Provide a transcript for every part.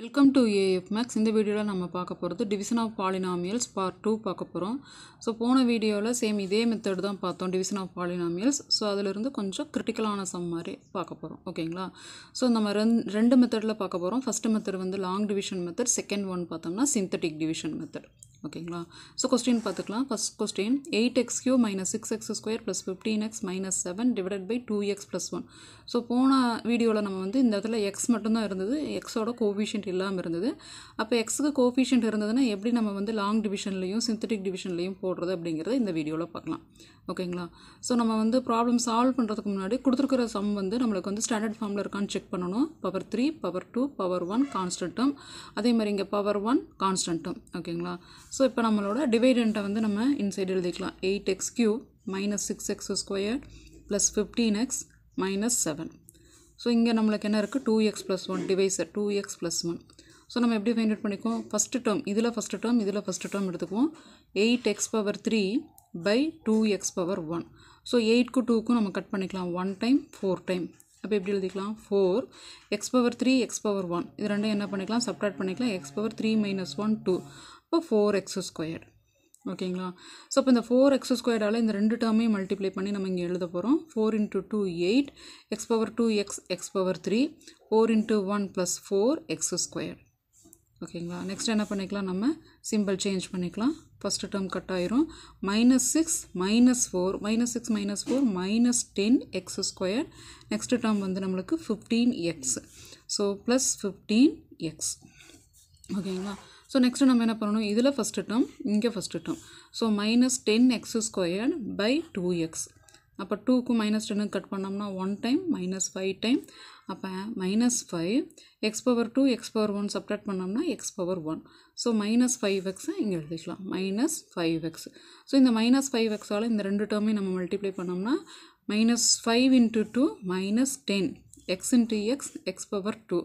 welcome to AF maths இந்த வீடியோவில் நம்ம பார்க்க போகிறது division of polynomials part two பார்க்க போகிறோம் ஸோ போன வீடியோவில் சேம் இதே மெத்தட் தான் பார்த்தோம் டிவிஷன் ஆஃப் பாலினாமியல்ஸ் ஸோ அதிலிருந்து கொஞ்சம் கிரிட்டிக்கலான சம் மாதிரி பார்க்க போகிறோம் ஓகேங்களா ஸோ நம்ம ரெண்டு ரெண்டு மெத்தடில் பார்க்க போகிறோம் ஃபஸ்ட்டு மெத்தட் வந்து long division method second one பார்த்தோம்னா சிந்தட்டிக் டிவிஷன் மெத்தட் ஓகேங்களா ஸோ கொஸ்டின் பார்த்துக்கலாம் first question eight x cube minus six x square plus fifteen x minus seven divided by two x plus one so போன வீடியோவில் நம்ம வந்து இந்த இடத்துல X மட்டும்தான் இருந்தது எக்ஸோட கோவிஷியன்ட் இல்லாமல் இருந்தது அப்போ எக்ஸுக்கு கோஃபிஷியன்ட் இருந்ததுன்னா எப்படி நம்ம வந்து லாங் டிவிஷன்லேயும் சிந்தட்டிக் டிவிஷன்லேயும் போடுறது அப்படிங்கிறத இந்த வீடியோவில் பார்க்கலாம் ஓகேங்களா ஸோ நம்ம வந்து ப்ராப்ளம் சால்வ் பண்ணுறதுக்கு முன்னாடி கொடுத்துருக்கிற சம் வந்து நம்மளுக்கு வந்து ஸ்டாண்டர்ட் ஃபார்மில் இருக்கான்னு செக் பண்ணணும் power three power two power one கான்ஸ்டன்ட்டும் அதே மாதிரி இங்கே பவர் ஒன் கான்ஸ்டன்ட்டும் ஓகேங்களா ஸோ இப்போ நம்மளோட டிவைடண்ட்டை வந்து நம்ம இன்சைடு எழுதிக்கலாம் eight x cube minus six x square plus fifteen x minus seven so இங்கே நம்மளுக்கு என்ன இருக்குது two x plus one divisor two x plus one so நம்ம எப்படி ஃபைண்ட் அவுட் பண்ணிக்குவோம் ஃபஸ்ட்டு டேர்ம் இதில் ஃபஸ்ட்டு டேர்ம் இதில் ஃபஸ்ட்டு டேர்ம் எடுத்துக்குவோம் eight x power three by two x power one so எயிட்க்கு டூக்கும் நம்ம கட் பண்ணிக்கலாம் ஒன் டைம் ஃபோர் டைம் அப்போ எப்படி எழுதிக்கலாம் four x power three x power one இது ரெண்டும் என்ன பண்ணிக்கலாம் சப்ராக்ட் பண்ணிக்கலாம் x power three minus one two இப்போ ஃபோர் எக்ஸ் ஸ்கொயர்டு ஓகேங்களா ஸோ அப்போ இந்த ஃபோர் எக்ஸ் ஸ்கொயர்டால் இந்த ரெண்டு டேர்மே மல்டிப்ளை பண்ணி நம்ம இங்கே எழுத போகிறோம் four into two eight x power two x x power three four into one plus four x square ஓகேங்களா நெக்ஸ்ட் என்ன பண்ணிக்கலாம் நம்ம சிம்பிள் சேஞ்ச் பண்ணிக்கலாம் ஃபஸ்ட்டு டேர்ம் கட் ஆயிரும் minus six minus four minus six minus four minus ten x square next term வந்து நம்மளுக்கு fifteen x so plus fifteen x ஓகேங்களா so next நம்ம என்ன பண்ணணும் இதில் ஃபஸ்ட்டு டேர்ம் இங்கே first term so minus ten x squared by two x அப்போ டூக்கு மைனஸ் டென்னுக்கு கட் பண்ணோம்னா one time minus five time அப்போ minus five x power two x power one subtract பண்ணோம்னா x power one so minus five எக்ஸை இங்கே எழுதிக்கலாம் minus five x so இந்த மைனஸ் ஃபைவ் எக்ஸால் இந்த ரெண்டு டேர்மையும் நம்ம மல்டிப்ளை பண்ணோம்னா minus five into two minus ten x into x x power two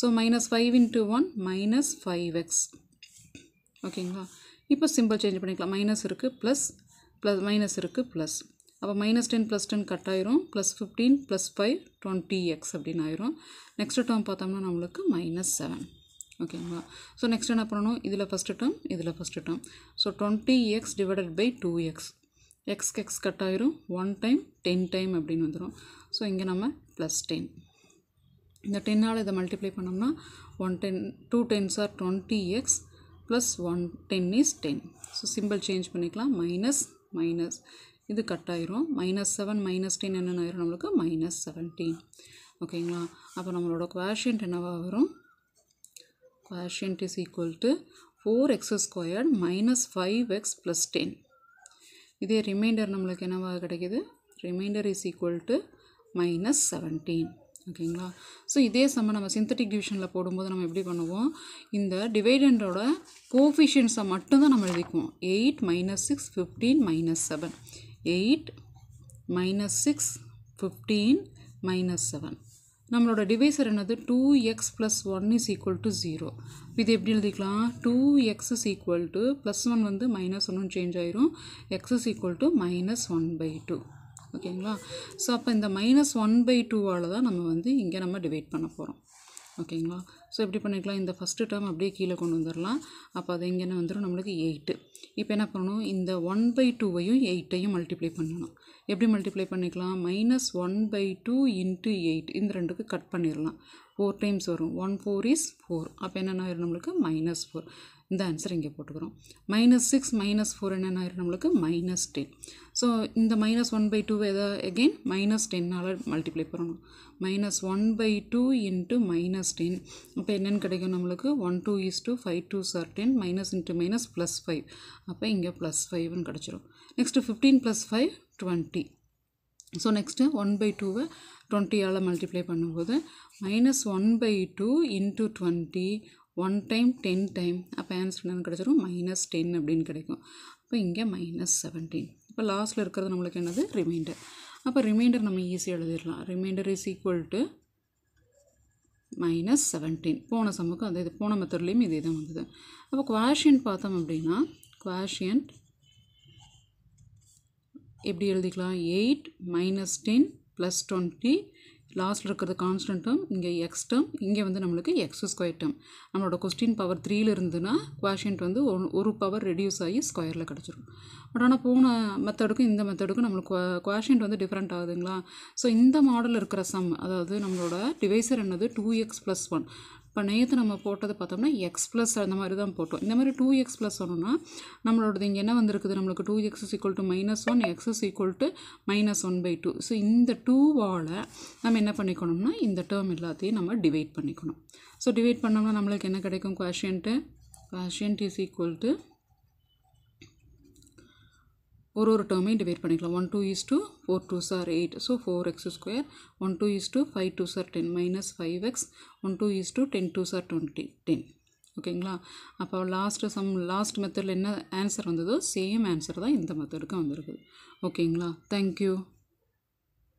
so minus five into one minus five X ஓகேங்களா இப்போ சிம்பிள் சேஞ்ச் பண்ணிக்கலாம் மைனஸ் இருக்குது ப்ளஸ் ப்ளஸ் மைனஸ் இருக்குது ப்ளஸ் அப்போ minus ten plus ten cut ஆயிரும் plus fifteen plus five twenty x அப்படின்னு ஆயிரும் next term பார்த்தோம்னா நம்மளுக்கு மைனஸ் செவன் ஓகேங்களா ஸோ நெக்ஸ்ட் என்ன பண்ணணும் இதில் ஃபஸ்ட்டு டேர்ம் இதில் first term so twenty x divided by two x எக்ஸ்க்கு எக்ஸ் கட் ஆயிரும் ஒன் டைம் டென் டைம் அப்படின்னு வந்துடும் ஸோ இங்கே நம்ம ப்ளஸ் டென் இந்த டென்னால் இதை மல்டிப்ளை பண்ணோம்னா one ten two tens are twenty x plus one ten is ten so simple change பண்ணிக்கலாம் மைனஸ் மைனஸ் இது கட் ஆயிரும் மைனஸ் செவன் மைனஸ் டென் என்னென்ன ஆயிரும் நம்மளுக்கு மைனஸ் செவன்டீன் ஓகேங்களா அப்போ நம்மளோட குவாஷியன்ட் என்னவாக வரும் quotient is equal to four x squared minus five x plus ten இதே ரிமைண்டர் நம்மளுக்கு என்னவாக கிடைக்கிது remainder is equal to minus seventeen ஓகேங்களா ஸோ இதே சமயம் நம்ம சிந்தட்டிக் டிவிஷனில் போடும்போது நம்ம எப்படி பண்ணுவோம் இந்த டிவைடண்டோட கோஃபிஷியன்ஸை மட்டும்தான் நம்ம எழுதிக்குவோம் eight minus six fifteen minus seven eight minus six fifteen minus seven நம்மளோட டிவைசர் என்னது two x plus one is equal to zero இது எப்படி எழுதிக்கலாம் two x is equal to plus one வந்து மைனஸ் ஒன்று சேஞ்ச் ஆயிரும் x is equal to minus one by two ஓகேங்களா so அப்போ இந்த மைனஸ் ஒன் பை டூவால் தான் நம்ம வந்து இங்கே நம்ம டிவைட் பண்ண போகிறோம் ஓகேங்களா ஸோ எப்படி பண்ணிக்கலாம் இந்த ஃபஸ்ட்டு டேர்ம் அப்படியே கீழே கொண்டு வந்துடலாம் அப்போ அது எங்கேன்னு வந்துடும் நம்மளுக்கு எயிட்டு இப்போ என்ன பண்ணணும் இந்த ஒன் பை டூவையும் எயிட்டையும் மல்டிப்ளை பண்ணணும் எப்படி மல்டிப்ளை பண்ணிக்கலாம் minus one by two into eight இந்த ரெண்டுக்கு கட் பண்ணிடலாம் ஃபோர் டைம்ஸ் வரும் ஒன் ஃபோர் இஸ் ஃபோர் அப்போ என்னென்ன ஆயிரும் நம்மளுக்கு மைனஸ் ஃபோர் இந்த ஆன்சர் இங்கே போட்டுக்கிறோம் மைனஸ் சிக்ஸ் மைனஸ் ஃபோர் என்னென்ன ஆயிரும் நம்மளுக்கு மைனஸ் டென் ஸோ இந்த மைனஸ் ஒன் பை டூ எதாவது எகெயின் மைனஸ் டென்னால் மல்டிப்ளை பண்ணணும் minus one by two into minus ten அப்போ என்னென்னு கிடைக்கும் நம்மளுக்கு one two is two five two சார் ten minus into minus plus five அப்போ இங்கே ப்ளஸ் ஃபைவ்னு கிடச்சிரும் next fifteen plus five twenty so next one by டூவை டுவெண்ட்டியால் மல்டிப்ளை பண்ணும்போது minus one by two into twenty one time ten time அப்போ answer என்னென்னு கிடச்சிரும் மைனஸ் டென் அப்படின்னு கிடைக்கும் அப்போ இங்கே மைனஸ் செவன்டீன் இப்போ லாஸ்ட்டில் இருக்கிறது நம்மளுக்கு என்னது ரிமைண்டர் அப்போ ரிமைண்டர் நம்ம ஈஸியாக எழுதிடலாம் remainder is equal to minus seventeen போன சமக்கு அந்த இது போன மெத்தட்லேயும் இதே தான் வந்தது அப்போ குவாஷியன் பார்த்தோம் அப்படின்னா குவாஷியன் எப்படி எழுதிக்கலாம் eight minus ten plus twenty லாஸ்ட்டில் இருக்கிறது கான்ஸ்டன்ட் டேம் இங்கே எக்ஸ் டேம் இங்கே வந்து நம்மளுக்கு எக்ஸ் ஸ்கொயர் டேம் நம்மளோட கொஸ்டின் பவர் த்ரீல இருந்துன்னா குவாஷன்ட் வந்து ஒரு பவர் ரெடியூஸ் ஆகி ஸ்கொயரில் கிடச்சிரும் பட் ஆனால் போன மெத்தடுக்கும் இந்த மெத்தடுக்கும் நம்மளுக்கு குவாஷன்ட் வந்து டிஃப்ரெண்ட் ஆகுதுங்களா ஸோ இந்த மாடலில் இருக்கிற சம் அதாவது நம்மளோட டிவைசர் என்னது டூ எக்ஸ் ப்ளஸ் ஒன் இப்போ நேற்று நம்ம போட்டது பார்த்தோம்னா எக்ஸ் ப்ளஸ் அந்த மாதிரி தான் போட்டோம் இந்த மாதிரி டூ எக்ஸ் ப்ளஸ் சொன்னோம்னா நம்மளோடது இங்கே என்ன வந்திருக்குது நம்மளுக்கு two x is equal to minus one x is equal to minus one by two so இந்த டூவால் நம்ம என்ன பண்ணிக்கணும்னா இந்த டேர்ம் எல்லாத்தையும் நம்ம டிவைட் பண்ணிக்கணும் ஸோ டிவைட் பண்ணோம்னா நம்மளுக்கு என்ன கிடைக்கும் quotient quotient is equal to ஒரு ஒரு டேர்மையும் டிவைட் பண்ணிக்கலாம் one two is two four two சார் eight so four x square one two is two five two சார் ten minus five x one two is two ten two சார் twenty ten ஓகேங்களா அப்போ last some last மெத்தடில் என்ன answer வந்ததோ same answer தான் இந்த மெத்தடுக்கு வந்திருக்குது ஓகேங்களா தேங்க்யூ